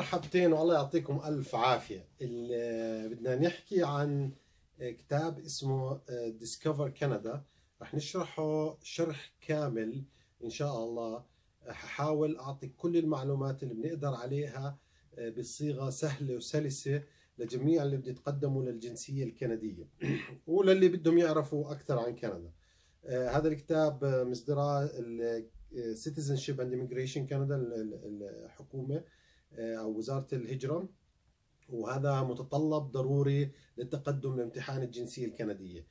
مرحبتين والله يعطيكم ألف عافية بدنا نحكي عن كتاب اسمه ديسكفر كندا رح نشرحه شرح كامل إن شاء الله ححاول أعطي كل المعلومات اللي بنقدر عليها آه، بصيغة سهلة وسلسة لجميع اللي بده يتقدموا للجنسية الكندية وللي بدهم يعرفوا أكثر عن كندا آه، هذا الكتاب آه، مصدره Citizenship شيب اند كندا الحكومة آه، أو وزارة الهجرة وهذا متطلب ضروري للتقدم لامتحان الجنسية الكندية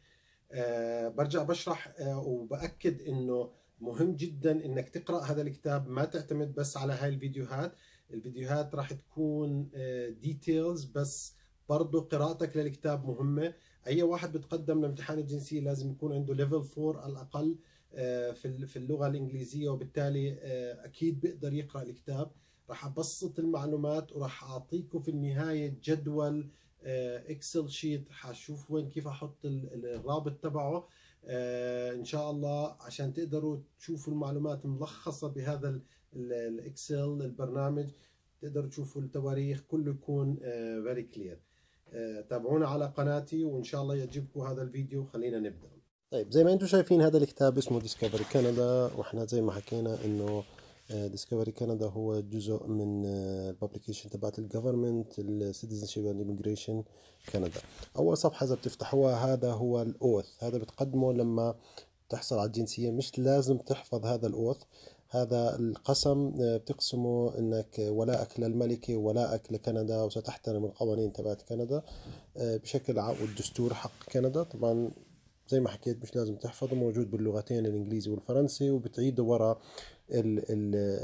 آه، برجع بشرح آه، وبأكد أنه مهم جدا أنك تقرأ هذا الكتاب ما تعتمد بس على هاي الفيديوهات الفيديوهات راح تكون ديتيلز بس برضو قراءتك للكتاب مهمة أي واحد بتقدم لامتحان الجنسية لازم يكون عنده ليفل 4 على الأقل آه، في في اللغه الانجليزيه وبالتالي آه، اكيد بيقدر يقرا الكتاب راح ابسط المعلومات وراح اعطيكم في النهايه جدول اكسل شيت حشوف وين كيف احط الرابط تبعه آه، ان شاء الله عشان تقدروا تشوفوا المعلومات ملخصه بهذا الاكسل البرنامج تقدروا تشوفوا التواريخ كله يكون فيري كلير تابعونا على قناتي وان شاء الله يعجبكم هذا الفيديو خلينا نبدأ طيب زي ما انتم شايفين هذا الكتاب اسمه ديسكفري كندا واحنا زي ما حكينا انه ديسكفري آه، كندا هو جزء من الببليكيشن آه، تبعت الجفرمنت السيتيزنشيب اند ايميجريشن كندا اول صفحه اذا بتفتحوها هذا هو الاوث هذا بتقدمه لما تحصل على الجنسيه مش لازم تحفظ هذا الاوث هذا القسم آه، بتقسمه انك ولاءك للملكه ولاءك لكندا وستحترم القوانين تبعت كندا بشكل عام والدستور حق كندا طبعا زي ما حكيت مش لازم تحفظه موجود باللغتين الانجليزي والفرنسي وبتعيده ورا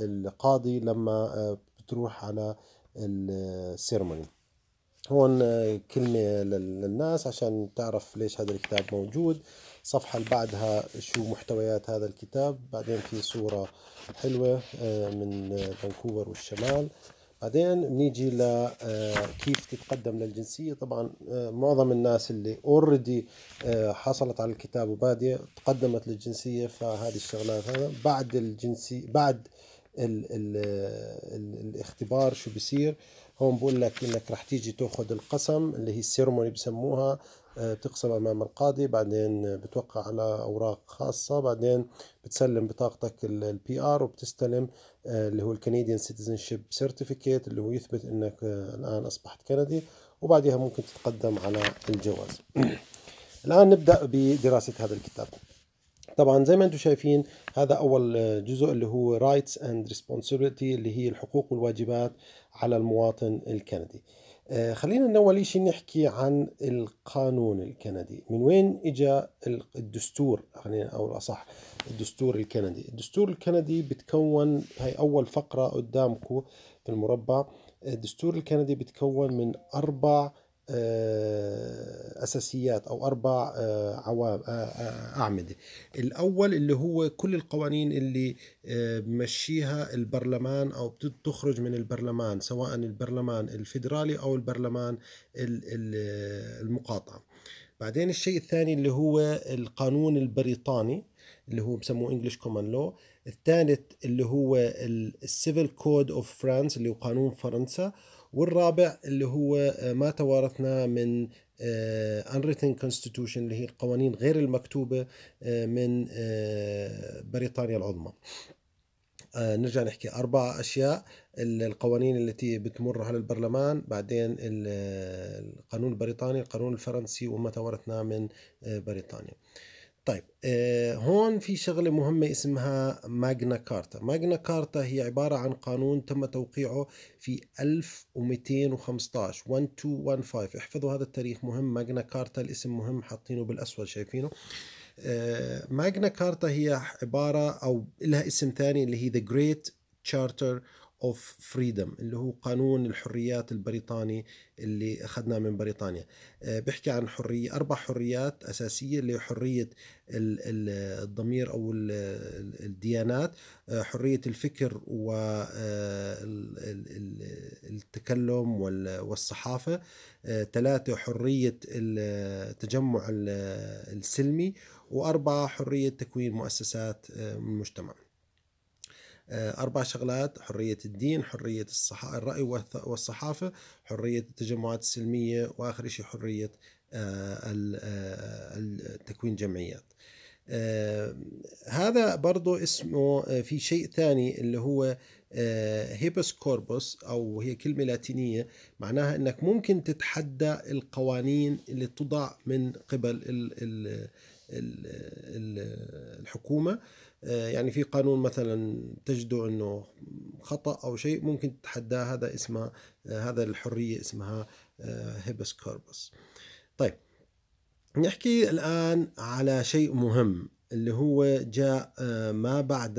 القاضي لما آه، بتروح على السيرموني هون آه، كلمة للناس عشان تعرف ليش هذا الكتاب موجود الصفحة اللي بعدها شو محتويات هذا الكتاب بعدين في صورة حلوة آه، من فانكوفر والشمال بعدين بنيجي لكيف آه، تتقدم للجنسيه طبعا آه، معظم الناس اللي اوريدي آه، حصلت على الكتاب وباديه تقدمت للجنسيه فهذه الشغلات هذا بعد الجنسي بعد الـ الـ الـ الاختبار شو بيصير هون بقول لك انك رح تيجي تاخذ القسم اللي هي السيرموني بسموها بتقسم امام القاضي بعدين بتوقع على اوراق خاصه بعدين بتسلم بطاقتك البي ار وبتستلم آه، اللي هو الكنديان سيتيزن شيب سيرتيفيكيت اللي هو يثبت انك آه، الان اصبحت كندي وبعدها ممكن تتقدم على الجواز الان نبدا بدراسه هذا الكتاب طبعا زي ما انتم شايفين هذا اول جزء اللي هو رايتس اند ريسبونسابيلتي اللي هي الحقوق والواجبات على المواطن الكندي آه، خلينا أول شيء نحكي عن القانون الكندي من وين اجى الدستور خلينا أو الأصح الدستور الكندي الدستور الكندي بتكون هاي أول فقرة قدامكم في المربع الدستور الكندي بتكون من أربع آه آه، اساسيات او اربع آه، عوام آه، اعمده الاول اللي هو كل القوانين اللي بمشيها البرلمان او بتخرج من البرلمان سواء البرلمان الفيدرالي او البرلمان المقاطعه بعدين الشيء الثاني اللي هو القانون البريطاني اللي هو بسموه انجلش كومن لو الثالث اللي هو السيفل كود اوف فرانس اللي هو قانون فرنسا والرابع اللي هو آه، ما توارثناه من آه، unwritten constitution اللي هي القوانين غير المكتوبة آه، من بريطانيا العظمى نرجع نحكي أربع أشياء القوانين التي بتمر على البرلمان بعدين القانون البريطاني القانون الفرنسي وما توارثناه من بريطانيا طيب آه، هون في شغله مهمه اسمها ماجنا كارتا، ماجنا كارتا هي عباره عن قانون تم توقيعه في 1215 1215 احفظوا هذا التاريخ مهم ماجنا كارتا الاسم مهم حاطينه بالاسود شايفينه آه، ماجنا كارتا هي عباره او لها اسم ثاني اللي هي ذا جريت تشارتر اوف فريدم اللي هو قانون الحريات البريطاني اللي اخذناه من بريطانيا آه، بيحكي عن حريه اربع حريات اساسيه اللي حريه الضمير او الديانات آه، حريه الفكر والتكلم آه، والصحافه ثلاثه حريه التجمع السلمي واربعه حريه تكوين مؤسسات المجتمع آه، أربع شغلات حرية الدين حرية الصح... الرأي والصحافة حرية التجمعات السلمية وآخر شيء حرية آه، التكوين آه، جمعيات هذا برضو اسمه في شيء ثاني اللي هو هيبس كوربوس أو هي كلمة لاتينية معناها أنك ممكن تتحدى القوانين اللي تضع من قبل الحكومه آه، يعني في قانون مثلا تجده انه خطا او شيء ممكن تتحداه هذا اسمها آه، هذا الحريه اسمها آه، هيبس كوربس طيب نحكي الان على شيء مهم اللي هو جاء ما بعد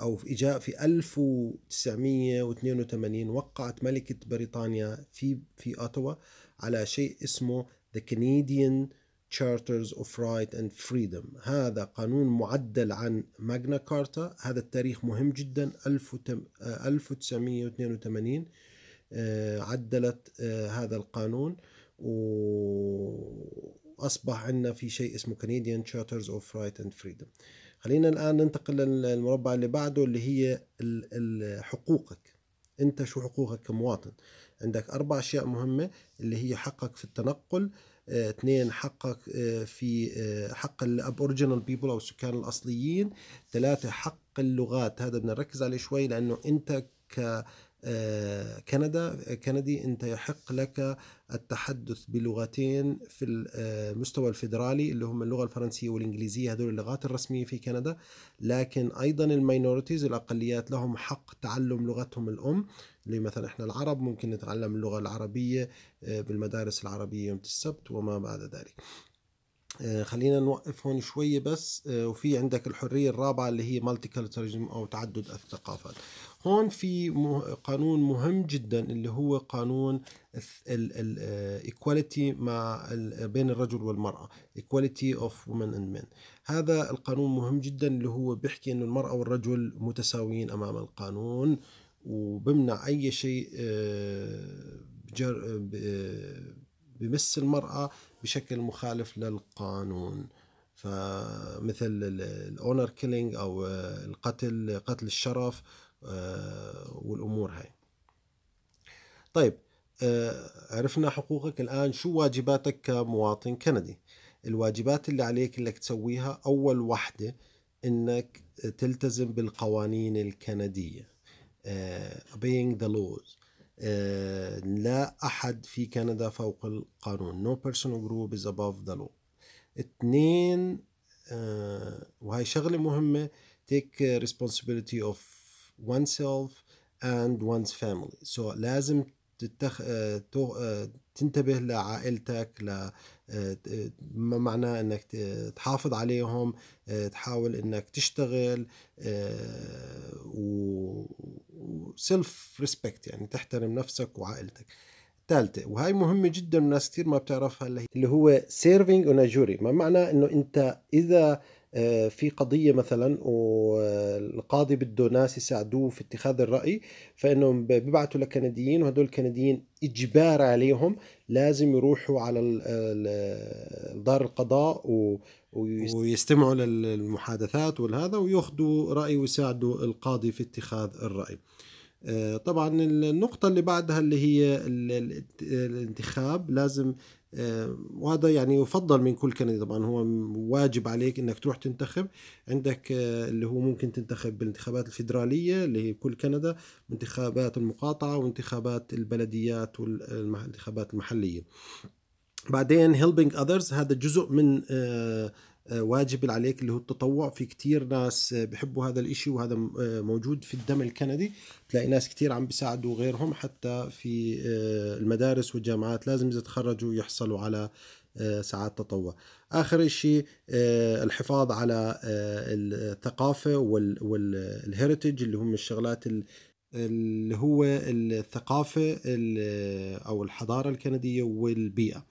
أو في جاء في 1982 وقعت ملكة بريطانيا في في أوتوا على شيء اسمه The Canadian Charters of Right and Freedom هذا قانون معدل عن ماجنا كارتا هذا التاريخ مهم جدا 1982 آه، آه، عدلت آه، هذا القانون وأصبح عندنا في شيء اسمه Canadian Charters of Right and Freedom خلينا الآن ننتقل للمربع اللي بعده اللي هي حقوقك أنت شو حقوقك كمواطن عندك أربع أشياء مهمة اللي هي حقك في التنقل آه، اثنين حقك آه، في آه، حق الاب اوريجينال بيبل او السكان الاصليين ثلاثه حق اللغات هذا بدنا نركز عليه شوي لانه انت ك آه، كندا كندي أنت يحق لك التحدث بلغتين في المستوى آه، الفيدرالي اللي هم اللغة الفرنسية والإنجليزية هذول اللغات الرسمية في كندا لكن أيضا الماينورتيز الأقليات لهم حق تعلم لغتهم الأم اللي مثلا إحنا العرب ممكن نتعلم اللغة العربية آه، بالمدارس العربية يوم السبت وما بعد ذلك خلينا نوقف هون شوية بس وفي عندك الحرية الرابعة اللي هي مالتي او تعدد الثقافات هون في قانون مهم جدا اللي هو قانون الايكواليتي آه، مع بين الرجل والمرأة ايكواليتي اوف وومن اند مين هذا القانون مهم جدا اللي هو بيحكي انه المرأة والرجل متساويين امام القانون وبمنع اي شيء آه، آه، بمس المرأة بشكل مخالف للقانون فمثل الاونر كيلينج او القتل قتل الشرف آه، والامور هاي طيب آه، عرفنا حقوقك الان شو واجباتك كمواطن كندي الواجبات اللي عليك انك تسويها اول وحده انك تلتزم بالقوانين الكنديه obeying آه، the laws لا احد في كندا فوق القانون no person group is above the law اثنين وهي شغله مهمه take responsibility of oneself and one's family so لازم تتخ... آه، آه، تنتبه لعائلتك ل آه، ما معنى انك تحافظ عليهم تحاول انك تشتغل و سيلف ريسبكت يعني تحترم نفسك وعائلتك الثالثة وهي مهمة جدا وناس كثير ما بتعرفها اللي هو سيرفينج اون جوري ما معنى انه انت اذا آه، في قضية مثلا والقاضي بده ناس يساعدوه في اتخاذ الرأي فإنهم ببعثوا لكنديين وهدول الكنديين إجبار عليهم لازم يروحوا على دار القضاء ويستمعوا للمحادثات والهذا ويأخذوا رأي ويساعدوا القاضي في اتخاذ الرأي آه، طبعا النقطة اللي بعدها اللي هي الانتخاب لازم آه، وهذا يعني يفضل من كل كندي طبعا هو واجب عليك انك تروح تنتخب عندك آه، اللي هو ممكن تنتخب بالانتخابات الفيدرالية اللي هي بكل كندا وانتخابات المقاطعة وانتخابات البلديات والانتخابات المحلية بعدين helping others هذا جزء من آه، واجب عليك اللي هو التطوع في كتير ناس آه، بحبوا هذا الإشي وهذا آه، موجود في الدم الكندي تلاقي ناس كتير عم بيساعدوا غيرهم حتى في المدارس والجامعات لازم إذا تخرجوا يحصلوا على ساعات تطوع آخر شيء الحفاظ على الثقافة والهيريتج اللي هم الشغلات اللي هو الثقافة أو الحضارة الكندية والبيئة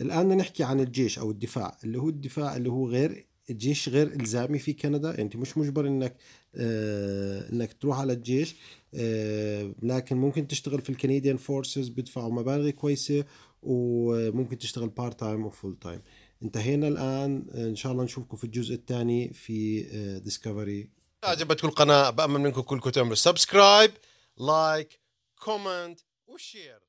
الآن نحكي عن الجيش أو الدفاع اللي هو الدفاع اللي هو غير الجيش غير الزامي في كندا انت مش مجبر انك آه انك تروح على الجيش آه لكن ممكن تشتغل في الكنديان فورسز بيدفعوا مبالغ كويسه وممكن تشتغل بار تايم او فول تايم انتهينا الان آه، ان شاء الله نشوفكم في الجزء الثاني في ديسكفري آه، عجبتكم القناه بامل منكم كلكم تعملوا سبسكرايب لايك كومنت وشير